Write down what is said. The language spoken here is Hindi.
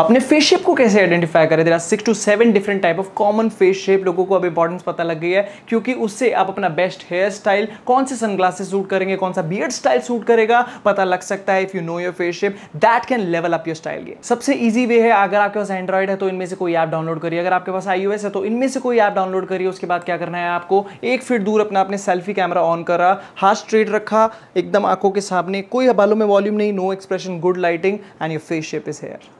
अपने फेस शेप को कैसे आइडेंटिफाई करें there six to seven different type of common face shape लोगों को अब इंपॉर्टेंस पता लग गई है क्योंकि उससे आप अपना बेस्ट हेयर स्टाइल कौन से सनग्लासेस सूट करेंगे कौन सा बियर्ड स्टाइल सूट करेगा पता लग सकता है if you know your face shape that can level up your style ये सबसे ईजी वे है अगर आपके पास एंड्रॉइड है तो इनमें से कोई ऐप डाउनलोड करिए अगर आपके पास आई है तो इनमें से कोई ऐप डाउनलोड करिए उसके बाद क्या करना है आपको एक फीट दूर अपना अपने सेल्फी कैमरा ऑन करा हाथ स्ट्रेट रखा एकदम आंखों के सामने कोई बालों में वॉल्यूम नहीं no expression good lighting and your face shape is hair